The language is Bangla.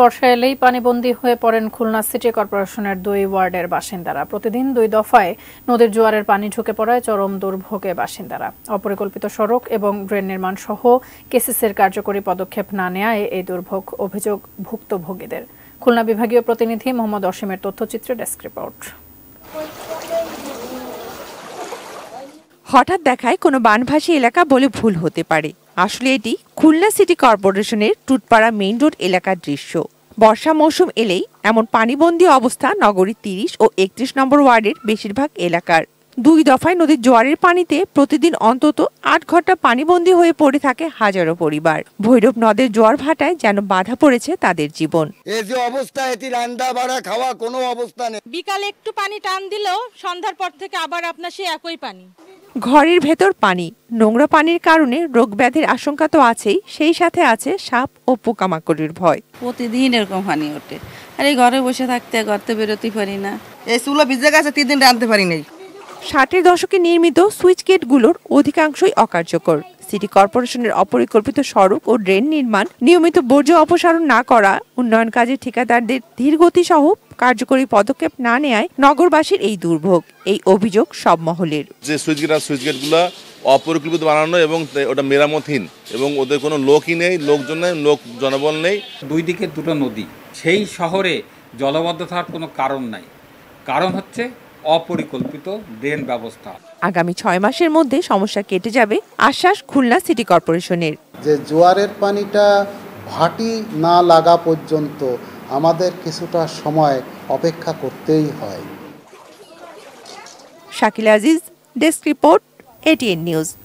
বর্ষা এলেই পানিবন্দী হয়ে পড়েন খুলনা সিটি কর্পোরেশনের দুই ওয়ার্ডের বাসিন্দারা প্রতিদিন দুই দফায় নদীর জোয়ারের পানি ঢুকে পড়ায় চরম দুর্ভোগে বাসিন্দারা অপরিকল্পিত সড়ক এবং ড্রেন নির্মাণ সহ কেসিসের কার্যকরী পদক্ষেপ না নেয় এই দুর্ভোগ অভিযোগ ভুক্তভোগীদের খুলনা বিভাগীয় প্রতিনিধি মোহাম্মদ অসীমের তথ্যচিত্রে ডেস্ক রিপোর্ট হঠাৎ দেখায় কোনো বানভাসী এলাকা বলে ভুল হতে পারে আসলে এটি খুলনা সিটি কর্পোরেশনের টুটপাড়া মেইন রোড এলাকার দৃশ্য বর্ষা মৌসুম এলেই এমন পানিবন্দী অবস্থা নগরীর তিরিশ ও একত্রিশ নম্বর ওয়ার্ডের বেশিরভাগ এলাকার দুই দফায় নদীর জোয়ারের পানিতে প্রতিদিন অন্তত আট ঘন্টা পানিবন্দী হয়ে পড়ে থাকে হাজারো পরিবার ভৈরব নদের জোয়ার ভাটায় যেন বাধা পড়েছে তাদের জীবন যে অবস্থা এটি রান্না বাড়া খাওয়া কোনো অবস্থা নেই বিকালে একটু পানি টান দিলেও সন্ধ্যার পর থেকে আবার আপনার সেই একই পানি ঘরের ভেতর পানি নোংরা পানির কারণে রোগ ব্যাধির আশঙ্কা তো আছেই সেই সাথে আছে সাপ ও পোকামাকড়ির ভয় প্রতিদিন এরকম পানি ওঠে আর এই ঘরে বসে থাকতে ঘরতে বেরোতে পারি না এই চুলো ভিজে গেছে তিন দিন রাঁধতে পারি নাই ষাটের দশকে নির্মিত সুইচ গেটগুলোর অধিকাংশই অকার্যকর সিটি কর্পোরেশনের অপরিকল্পিত সড়ক ও ড্রেন নির্মাণ নিয়মিত বর্জ্য অপসারণ না করা উন্নয়ন কাজে ঠিকাদারদের ধীরগতি সহ কার্যকরী পদক্ষেপ না নেয় নগরবাসীর এই দুর্ভোগ এই অভিযোগ সব মহলের যে সুইচ আর সুইচ গেটগুলো অপরিকল্পিত বানানো এবং ওটা মেরামতহীন এবং ওদের কোনো লোকই নেই লোকজন নেই লোক জনবল নেই দুই দিকে দুটো নদী সেই শহরে জলবদ্ধতার কোনো কারণ নাই কারণ হচ্ছে অপরিকল্পিত ড্রেন ব্যবস্থা আগামী ছয় মাসের মধ্যে সমস্যা কেটে যাবে আশ্বাস খুলনা সিটি কর্পোরেশনের যে জোয়ারের পানিটা ভাটি না লাগা পর্যন্ত আমাদের কিছুটা সময় অপেক্ষা করতেই হয় Shakil Aziz desk report ATN news